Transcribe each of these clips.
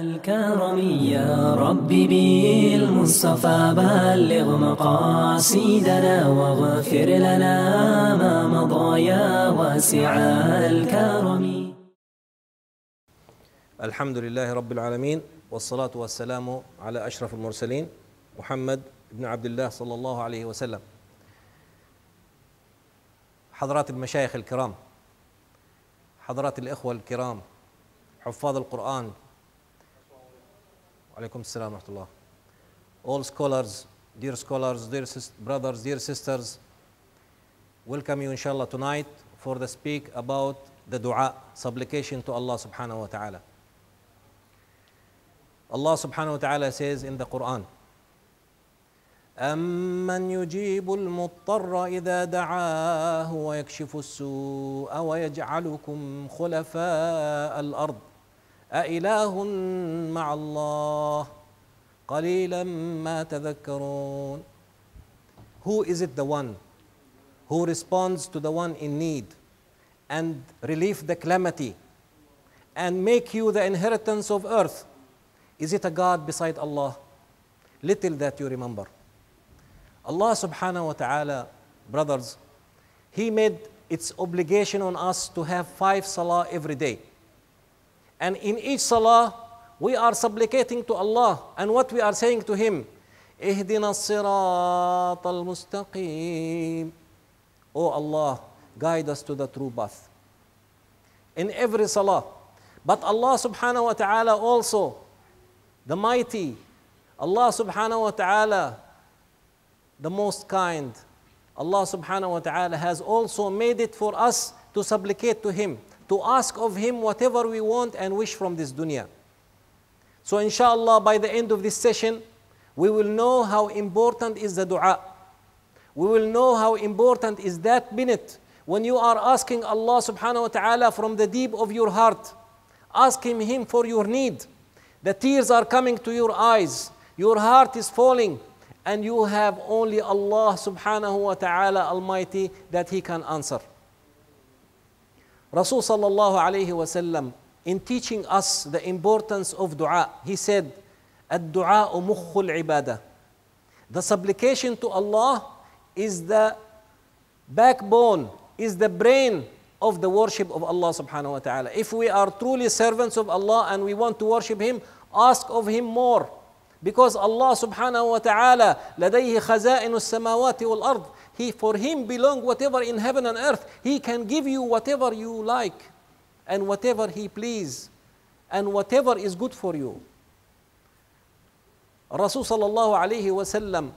الكرم يا ربي بالمصطفى بلغ مقاصدنا واغفر لنا ما مضى يا واسع الكرم الحمد لله رب العالمين والصلاة والسلام على أشرف المرسلين محمد بن عبد الله صلى الله عليه وسلم حضرات المشايخ الكرام حضرات الإخوة الكرام حفاظ القرآن وعليكم السلام ورحمة الله. All scholars, dear scholars, dear brothers, dear sisters, welcome you inshallah tonight for the speak about the dua, supplication to Allah subhanahu wa ta'ala. Allah subhanahu wa ta'ala says in the Quran, أمن يجيب المضطر إذا دعاه ويكشف السوء ويجعلكم خلفاء الأرض أإله مع الله قليلا ما تذكرون Who is it the one who responds to the one in need and relief the calamity and make you the inheritance of earth? Is it a God beside Allah? Little that you remember. Allah subhanahu wa ta'ala, brothers, He made its obligation on us to have five salah every day. And in each salah, we are supplicating to Allah. And what we are saying to Him, اهدنا الصراط المستقيم O Allah, guide us to the true path. In every salah. But Allah subhanahu wa ta'ala also, the mighty, Allah subhanahu wa ta'ala, the most kind, Allah subhanahu wa ta'ala has also made it for us to supplicate to Him to ask of Him whatever we want and wish from this dunya. So inshallah, by the end of this session, we will know how important is the dua. We will know how important is that minute when you are asking Allah subhanahu wa ta'ala from the deep of your heart, asking Him for your need. The tears are coming to your eyes, your heart is falling, and you have only Allah subhanahu wa ta'ala Almighty that He can answer. Rasul sallallahu alayhi وسلم in teaching us the importance of dua, he said, الدعاء مخ العبادة. The supplication to Allah is the backbone, is the brain of the worship of Allah subhanahu wa ta'ala. If we are truly servants of Allah and we want to worship Him, ask of Him more. Because Allah subhanahu wa ta'ala لديه خزائن السماوات والأرض He, for him belong whatever in heaven and earth. He can give you whatever you like and whatever he please and whatever is good for you. Rasul sallallahu alayhi wasallam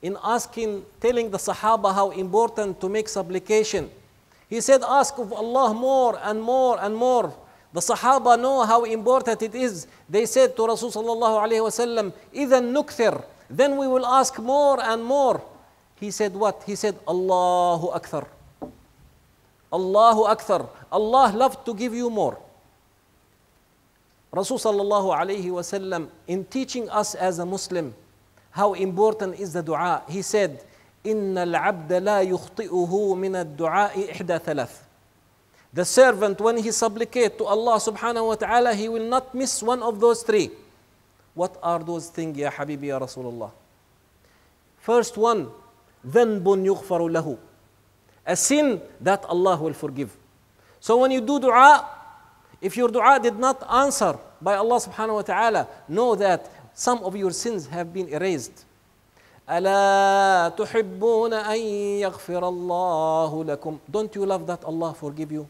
in asking, telling the Sahaba how important to make supplication. He said, ask of Allah more and more and more. The Sahaba know how important it is. They said to Rasul sallallahu alayhi wasallam, إِذَا Then we will ask more and more. He said what? He said, Allahu Akbar. Allahu Akbar. Allah loved to give you more. Rasul sallallahu alayhi in teaching us as a Muslim how important is the dua, he said, إن العبد لا يخطئه من الدعاء إحدى ثلاث. The servant, when he supplicate to Allah subhanahu wa ta'ala, he will not miss one of those three. What are those things, Ya Habibi, Ya Rasulullah? First one, ذنب يغفر له a sin that Allah will forgive so when you do dua if your dua did not answer by Allah subhanahu wa ta'ala know that some of your sins have been erased ألا تحبون أن يغفر الله لكم Don't you love that Allah forgive you?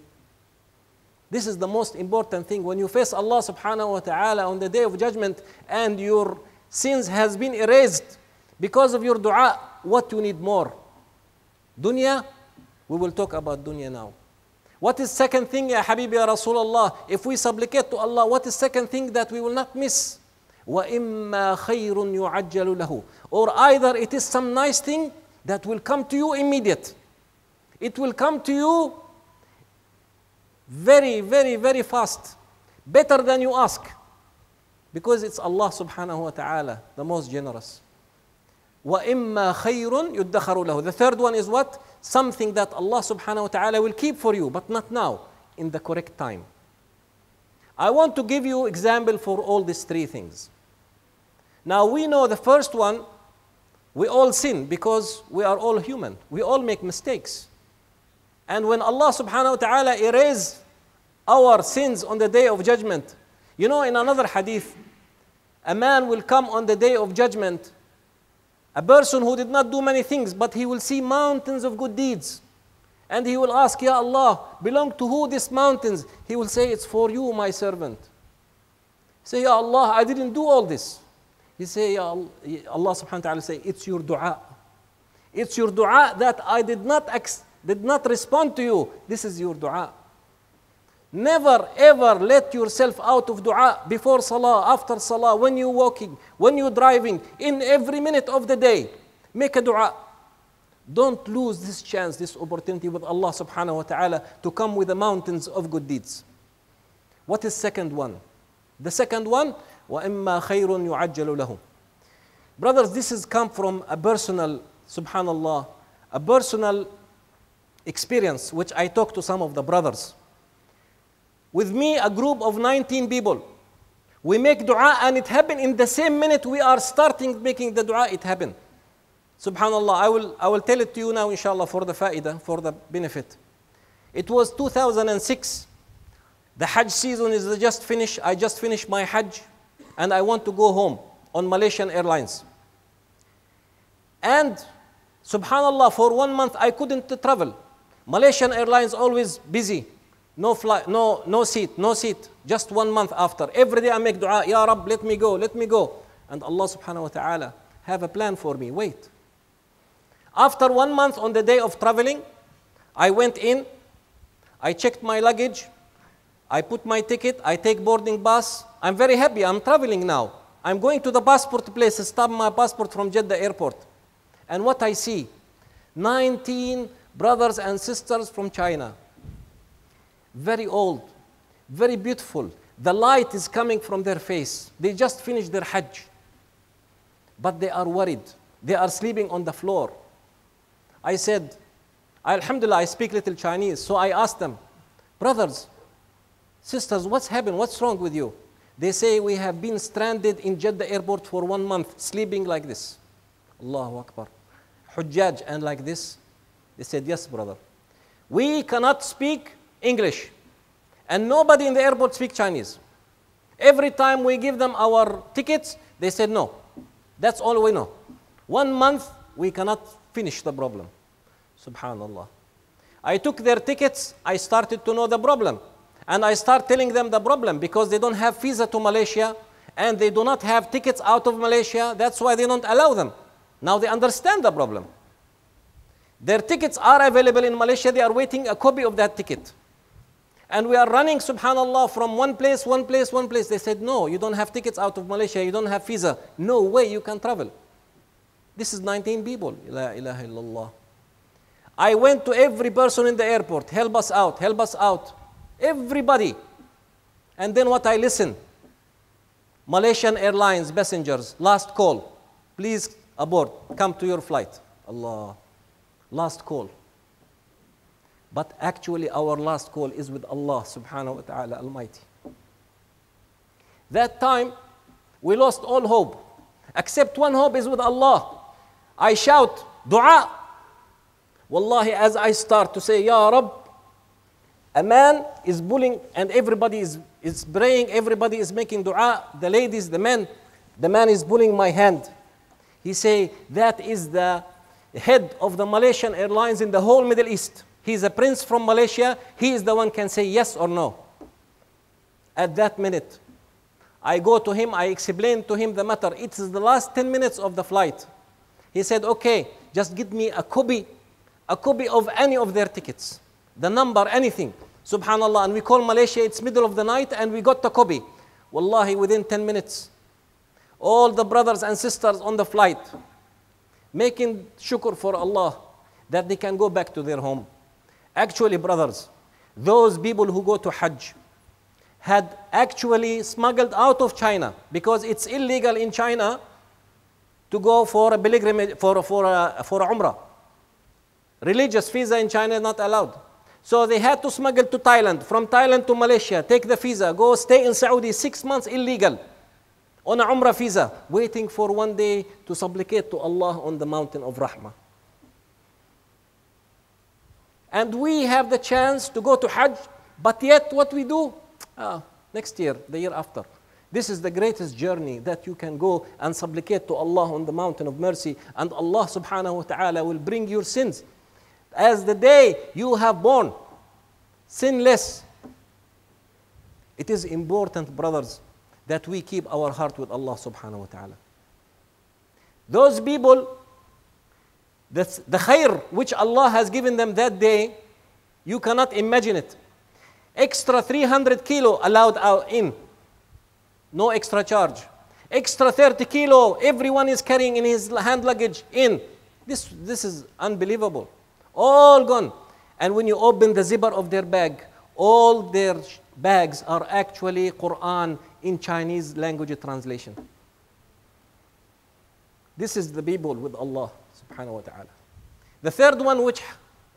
This is the most important thing when you face Allah subhanahu wa ta'ala on the day of judgment and your sins has been erased because of your dua what you need more. Dunya, we will talk about dunya now. What is second thing, Ya Habibi Ya Rasulullah? If we supplicate to Allah, what is second thing that we will not miss? imma خَيْرٌ yu'ajjalu لَهُ Or either it is some nice thing that will come to you immediate. It will come to you very, very, very fast. Better than you ask. Because it's Allah subhanahu wa ta'ala, the most generous. وَإِمَّا خَيْرٌ يُدَّخَرُ لَهُ The third one is what? Something that Allah subhanahu wa ta'ala will keep for you, but not now, in the correct time. I want to give you example for all these three things. Now we know the first one, we all sin because we are all human. We all make mistakes. And when Allah subhanahu wa ta'ala erase our sins on the day of judgment, you know in another hadith, a man will come on the day of judgment a person who did not do many things, but he will see mountains of good deeds. And he will ask, Ya Allah, belong to who these mountains? He will say, It's for you, my servant. Say, Ya Allah, I didn't do all this. He say, ya Allah, Allah subhanahu wa ta'ala say, It's your dua. It's your dua that I did not, did not respond to you. This is your dua. Never ever let yourself out of dua before salah, after salah, when you're walking, when you're driving, in every minute of the day. Make a dua. Don't lose this chance, this opportunity with Allah subhanahu wa ta'ala to come with the mountains of good deeds. What is second one? The second one, وَإِمَّا خَيْرٌ يُعَجَّلُ لَهُ Brothers, this has come from a personal, subhanallah, a personal experience which I talked to some of the brothers with me a group of 19 people. We make dua and it happened in the same minute we are starting making the dua, it happened. Subhanallah, I will, I will tell it to you now, inshallah, for the faida, for the benefit. It was 2006. The Hajj season is just finished. I just finished my Hajj and I want to go home on Malaysian Airlines. And subhanallah, for one month I couldn't travel. Malaysian Airlines always busy. No flight, no, no seat, no seat. Just one month after. Every day I make dua, Ya Rab, let me go, let me go. And Allah subhanahu wa ta'ala have a plan for me. Wait. After one month on the day of traveling, I went in, I checked my luggage, I put my ticket, I take boarding bus. I'm very happy, I'm traveling now. I'm going to the passport place, stop my passport from Jeddah airport. And what I see, 19 brothers and sisters from China very old, very beautiful. The light is coming from their face. They just finished their Hajj. But they are worried. They are sleeping on the floor. I said, Alhamdulillah, I speak little Chinese. So I asked them, Brothers, sisters, what's happened? What's wrong with you? They say, We have been stranded in Jeddah airport for one month, sleeping like this. Allahu Akbar. Hujjaj, and like this. They said, Yes, brother. We cannot speak English. And nobody in the airport speak Chinese. Every time we give them our tickets, they said no. That's all we know. One month, we cannot finish the problem. Subhanallah. I took their tickets, I started to know the problem. And I start telling them the problem because they don't have visa to Malaysia and they do not have tickets out of Malaysia. That's why they don't allow them. Now they understand the problem. Their tickets are available in Malaysia. They are waiting a copy of that ticket and we are running, subhanAllah, from one place, one place, one place. They said, no, you don't have tickets out of Malaysia, you don't have visa. No way you can travel. This is 19 people. La ilaha illallah. I went to every person in the airport, help us out, help us out. Everybody. And then what I listen? Malaysian Airlines passengers, last call. Please abort, come to your flight. Allah. Last call. But actually, our last call is with Allah subhanahu wa ta'ala Almighty. That time, we lost all hope, except one hope is with Allah. I shout, dua. Wallahi, as I start to say, Ya Rab, a man is bullying, and everybody is, is praying, everybody is making dua, the ladies, the men, the man is bullying my hand. He say, that is the head of the Malaysian Airlines in the whole Middle East. He's a prince from Malaysia. He is the one can say yes or no. At that minute, I go to him, I explain to him the matter. It is the last 10 minutes of the flight. He said, okay, just give me a copy, a copy of any of their tickets, the number, anything. Subhanallah. And we call Malaysia, it's middle of the night, and we got the copy. Wallahi, within 10 minutes, all the brothers and sisters on the flight, making shukr for Allah that they can go back to their home. Actually, brothers, those people who go to Hajj had actually smuggled out of China because it's illegal in China to go for a pilgrimage, for, for, for a Umrah. Religious visa in China is not allowed. So they had to smuggle to Thailand, from Thailand to Malaysia, take the visa, go stay in Saudi six months illegal on a Umrah visa, waiting for one day to supplicate to Allah on the mountain of Rahmah and we have the chance to go to Hajj, but yet what we do? Uh, next year, the year after. This is the greatest journey that you can go and supplicate to Allah on the mountain of mercy, and Allah subhanahu wa ta'ala will bring your sins. As the day you have born, sinless. It is important, brothers, that we keep our heart with Allah subhanahu wa ta'ala. Those people the, the khair which Allah has given them that day, you cannot imagine it. Extra 300 kilo allowed out in, no extra charge. Extra 30 kilo everyone is carrying in his hand luggage in. This, this is unbelievable. All gone. And when you open the zipper of their bag, all their bags are actually Quran in Chinese language translation. This is the people with Allah subhanahu wa ta'ala. The third one which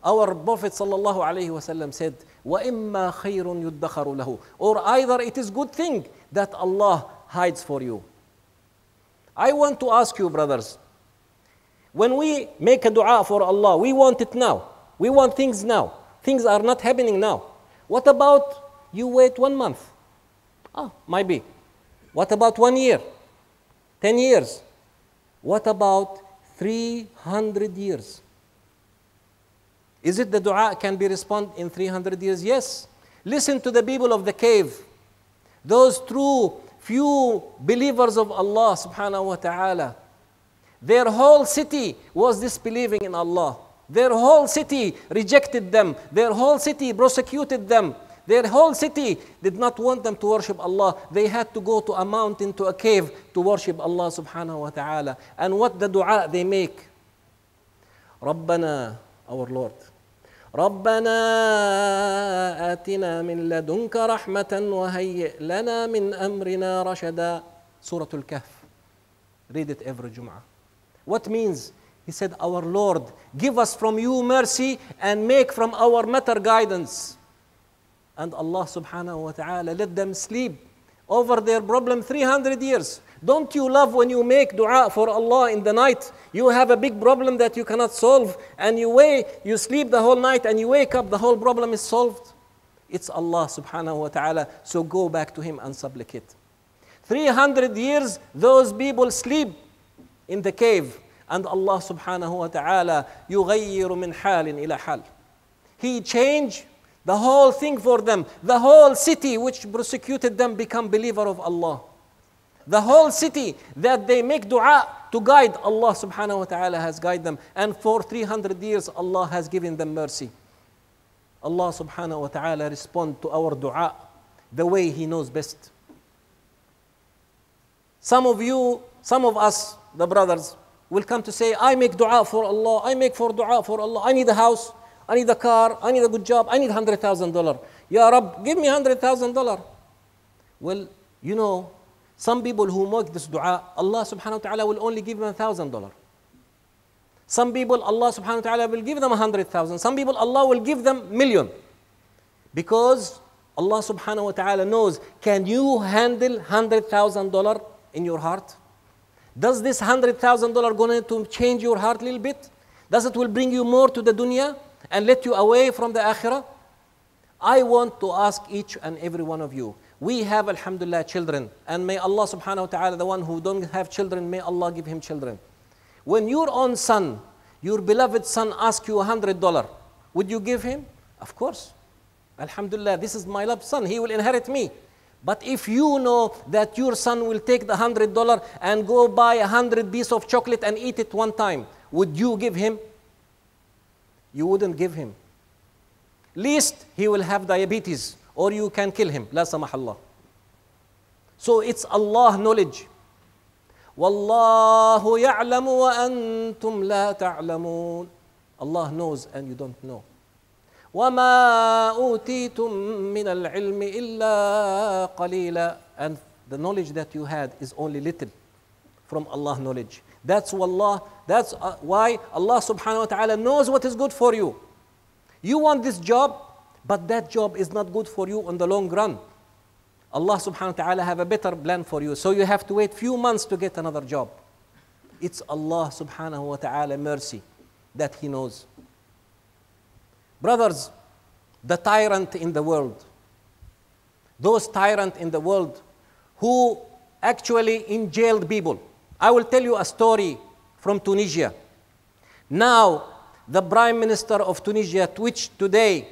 our Prophet sallallahu alayhi wasallam said, وَإِمَّا خَيْرٌ يُدَّخَرُ لَهُ Or either it is good thing that Allah hides for you. I want to ask you brothers, when we make a dua for Allah, we want it now. We want things now. Things are not happening now. What about you wait one month? Ah, oh, maybe. What about one year? Ten years? What about 300 years. Is it the dua can be responded in 300 years? Yes. Listen to the people of the cave. Those true few believers of Allah subhanahu wa ta'ala. Their whole city was disbelieving in Allah. Their whole city rejected them. Their whole city prosecuted them. Their whole city did not want them to worship Allah. They had to go to a mountain, to a cave to worship Allah subhanahu wa ta'ala. And what the dua they make? ربنا, our Lord. ربنا آتنا من لدنك رحمة وهيئ لنا من أمرنا رشدا سورة الكهف Read it every Jum'ah. What means? He said, Our Lord, give us from you mercy and make from our matter guidance. And Allah subhanahu wa ta'ala let them sleep over their problem 300 years. Don't you love when you make dua for Allah in the night? You have a big problem that you cannot solve, and you wait, you sleep the whole night, and you wake up, the whole problem is solved. It's Allah subhanahu wa ta'ala. So go back to Him and supplicate. 300 years, those people sleep in the cave, and Allah subhanahu wa ta'ala, يغير من حال إلى حال. He change the whole thing for them, the whole city which persecuted them become believer of Allah. The whole city that they make dua to guide, Allah subhanahu wa ta'ala has guided them. And for 300 years, Allah has given them mercy. Allah subhanahu wa ta'ala respond to our dua the way He knows best. Some of you, some of us, the brothers, will come to say, I make dua for Allah, I make for dua for Allah, I need a house. I need a car. I need a good job. I need $100,000. Ya Rab, give me $100,000. Well, you know, some people who make this dua, Allah subhanahu wa ta'ala will only give them $1,000. Some people, Allah subhanahu wa ta'ala will give them 100,000. Some people, Allah will give them million. Because Allah subhanahu wa ta'ala knows, can you handle $100,000 in your heart? Does this $100,000 going to change your heart a little bit? Does it will bring you more to the dunya? and let you away from the akhirah? I want to ask each and every one of you. We have, alhamdulillah, children. And may Allah subhanahu wa ta'ala, the one who don't have children, may Allah give him children. When your own son, your beloved son, asks you $100, would you give him? Of course. Alhamdulillah, this is my loved son. He will inherit me. But if you know that your son will take the $100 and go buy a 100 piece of chocolate and eat it one time, would you give him? you wouldn't give him. Least he will have diabetes or you can kill him. La samah So it's Allah knowledge. Wallahu ya'lamu wa antum la ta'lamun. Allah knows and you don't know. وما أوتيتم من العلم إلا قليلا and the knowledge that you had is only little from Allah knowledge that's Allah, that's uh, why Allah subhanahu wa ta'ala knows what is good for you. You want this job, but that job is not good for you on the long run. Allah subhanahu wa ta'ala have a better plan for you. So you have to wait few months to get another job. It's Allah subhanahu wa ta'ala mercy that He knows. Brothers, the tyrant in the world, those tyrant in the world who actually in jailed people I will tell you a story from Tunisia. Now, the Prime Minister of Tunisia, which today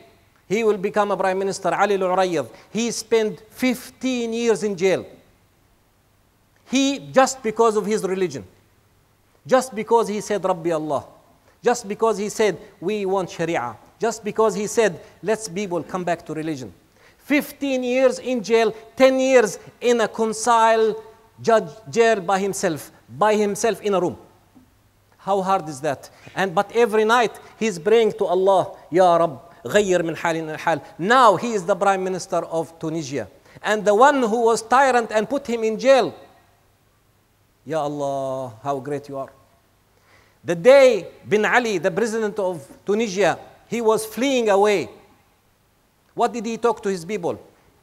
he will become a Prime Minister, Ali Lurayev, he spent 15 years in jail. He, just because of his religion, just because he said, Rabbi Allah, just because he said, we want Sharia, just because he said, let's people come back to religion. 15 years in jail, 10 years in a concile judge jail by himself, by himself in a room. How hard is that? And but every night he's praying to Allah, Ya Rab, غير من حال hal. Now he is the prime minister of Tunisia. And the one who was tyrant and put him in jail. Ya Allah, how great you are. The day bin Ali, the president of Tunisia, he was fleeing away. What did he talk to his people?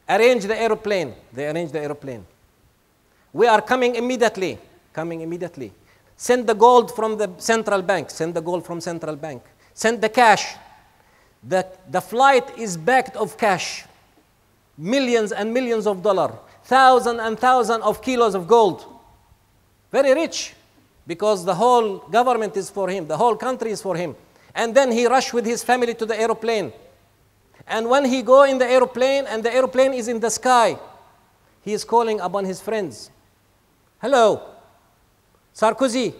Arrange the aeroplane. They arranged the aeroplane. We are coming immediately. Coming immediately. Send the gold from the central bank. Send the gold from central bank. Send the cash. The, the flight is backed of cash. Millions and millions of dollars. Thousand and thousand of kilos of gold. Very rich. Because the whole government is for him. The whole country is for him. And then he rush with his family to the aeroplane. And when he go in the aeroplane and the aeroplane is in the sky, he is calling upon his friends. Hello, Sarkozy,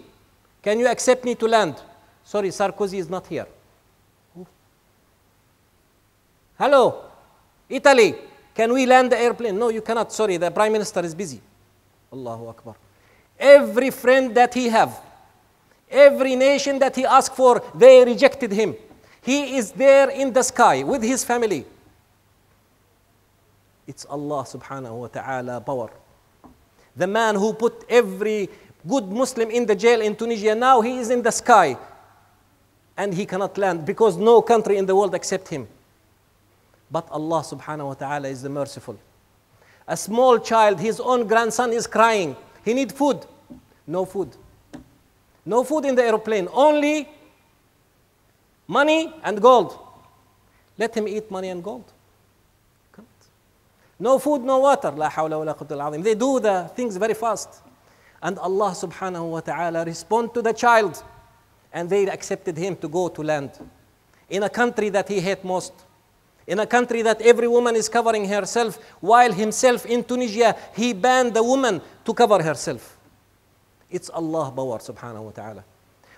can you accept me to land? Sorry, Sarkozy is not here. Hello, Italy, can we land the airplane? No, you cannot. Sorry, the prime minister is busy. Allahu Akbar. Every friend that he have, every nation that he asked for, they rejected him. He is there in the sky with his family. It's Allah subhanahu wa ta'ala power. The man who put every good Muslim in the jail in Tunisia, now he is in the sky and he cannot land because no country in the world accept him. But Allah subhanahu wa ta'ala is the merciful. A small child, his own grandson is crying. He need food. No food. No food in the aeroplane, only money and gold. Let him eat money and gold. No food, no water. La hawla wa la quwwata They do the things very fast. And Allah subhanahu wa ta'ala respond to the child. And they accepted him to go to land. In a country that he hate most. In a country that every woman is covering herself, while himself in Tunisia, he banned the woman to cover herself. It's Allah power subhanahu wa ta'ala.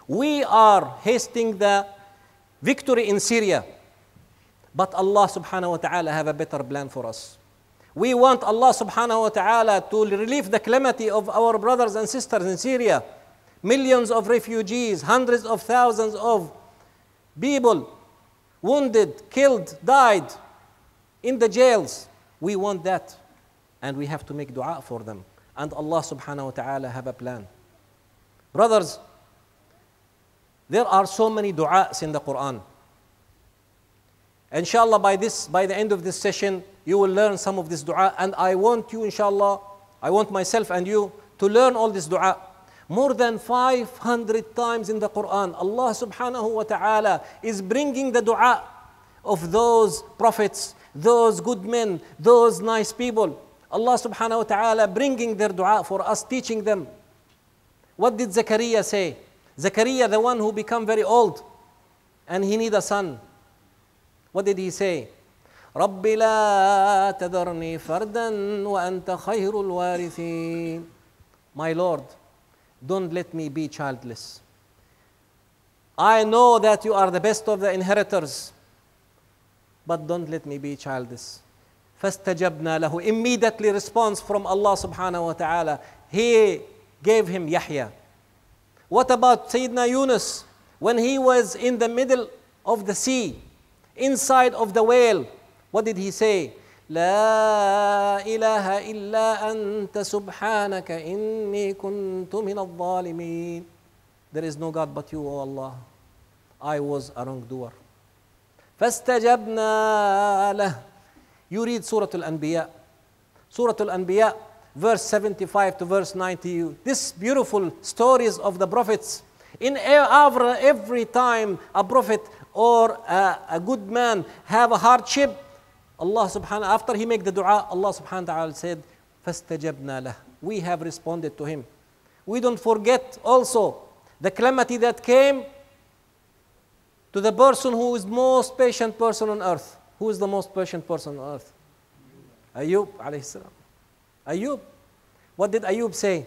We are hasting the victory in Syria. But Allah subhanahu wa ta'ala have a better plan for us. We want Allah subhanahu wa ta'ala to relieve the calamity of our brothers and sisters in Syria. Millions of refugees, hundreds of thousands of people wounded, killed, died in the jails. We want that. And we have to make dua for them. And Allah subhanahu wa ta'ala have a plan. Brothers, there are so many du'as in the Quran. Inshallah, by, this, by the end of this session, you will learn some of this dua. And I want you, inshallah, I want myself and you to learn all this dua. More than 500 times in the Quran, Allah subhanahu wa ta'ala is bringing the dua of those prophets, those good men, those nice people. Allah subhanahu wa ta'ala bringing their dua for us, teaching them. What did Zechariah say? Zechariah, the one who become very old, and he need a son. What did he say? رب لا تذرني فردا وأنت خير الوارثين My Lord, don't let me be childless. I know that you are the best of the inheritors, but don't let me be childless. فاستجبنا له Immediately response from Allah subhanahu wa ta'ala. He gave him Yahya. What about Sayyidina Yunus when he was in the middle of the sea? inside of the whale. What did he say? لا إله إلا أنت سبحانك إني كنت من الظالمين There is no God but you, O Allah. I was a wrongdoer. فاستجبنا له You read Surah Al-Anbiya. Surah Al-Anbiya, verse 75 to verse 90. This beautiful stories of the prophets. In every time a prophet or a, a good man have a hardship, Allah subhanahu after he make the dua, Allah subhanahu wa ta'ala said, "Fastajabna لَهُ We have responded to him. We don't forget also the calamity that came to the person who is most patient person on earth. Who is the most patient person on earth? Ayub alayhi salam. Ayub. What did Ayub say?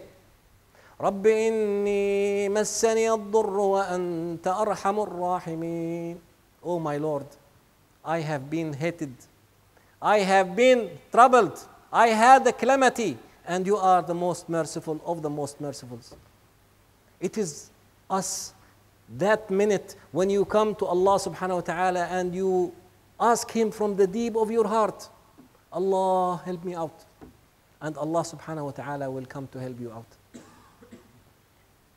رب إني مسني الضر وأنت أرحم الراحمين Oh my Lord I have been hated I have been troubled I had a calamity and you are the most merciful of the most merciful It is us that minute when you come to Allah subhanahu wa ta'ala and you ask him from the deep of your heart Allah help me out and Allah subhanahu wa ta'ala will come to help you out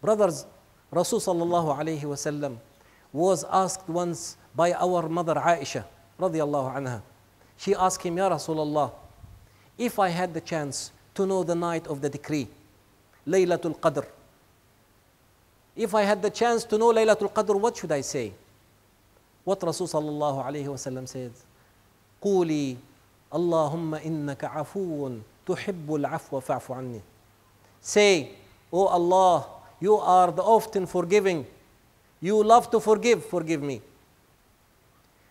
Brothers, Rasul sallallahu alayhi was asked once by our mother Aisha radiallahu anha. She asked him, Ya Rasulullah, if I had the chance to know the night of the decree, Laylatul Qadr, if I had the chance to know Laylatul Qadr, what should I say? What Rasul sallallahu alayhi sallam said, قولي اللهم إنك عفو تحب العفو فاعف عني. Say, O oh Allah, you are the often forgiving. You love to forgive, forgive me.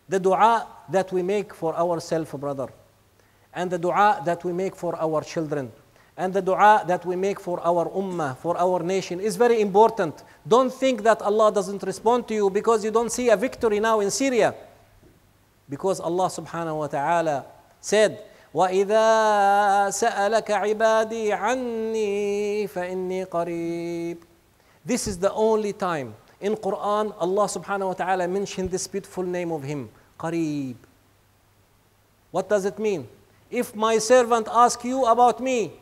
The dua that we make for ourselves, brother, and the dua that we make for our children, and the dua that we make for our ummah, for our nation, is very important. Don't think that Allah doesn't respond to you because you don't see a victory now in Syria. Because Allah subhanahu wa ta'ala said, وإذا سألك عبادي عني فإني قريب this is the only time in Quran Allah subhanahu wa ta'ala mentioned this beautiful name of him, Qareeb. What does it mean? If my servant ask you about me,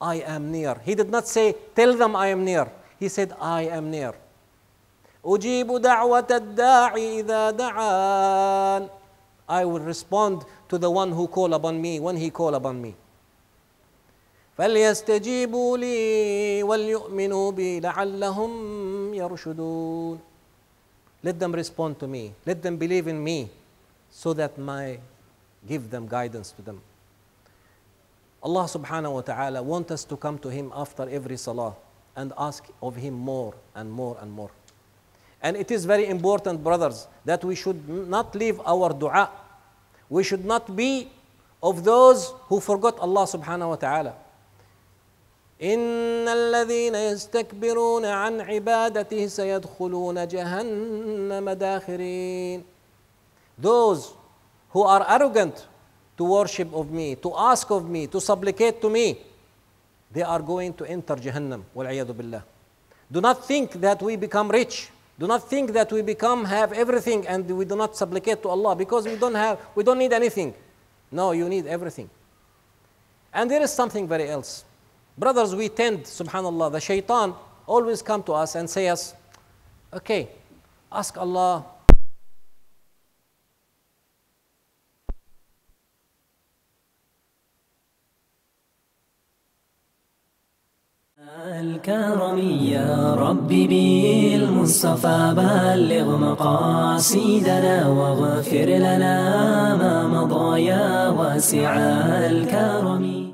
I am near. He did not say, tell them I am near. He said, I am near. أجيب دعوة الداعي إذا دعان I will respond to the one who call upon me when he call upon me. فليستجيبوا لي وليؤمنوا بي لعلهم يرشدون Let them respond to me. Let them believe in me so that my give them guidance to them. Allah subhanahu wa ta'ala wants us to come to Him after every salah and ask of Him more and more and more. And it is very important, brothers, that we should not leave our dua. We should not be of those who forgot Allah subhanahu wa ta'ala. إن الذين يستكبرون عن عبادته سيدخلون جهنم داخرين Those who are arrogant to worship of me, to ask of me, to supplicate to me, they are going to enter Jahannam, والعياذ بالله. Do not think that we become rich. Do not think that we become have everything and we do not supplicate to Allah because we don't have we don't need anything. No, you need everything. And there is something very else. Brothers, we tend, subhanAllah, the shaitan always come to us and say us, okay, ask Allah الكرم يا ربي بالمصطفى بلغ مقاصدنا واغفر لنا ما مضى يا واسع الكرم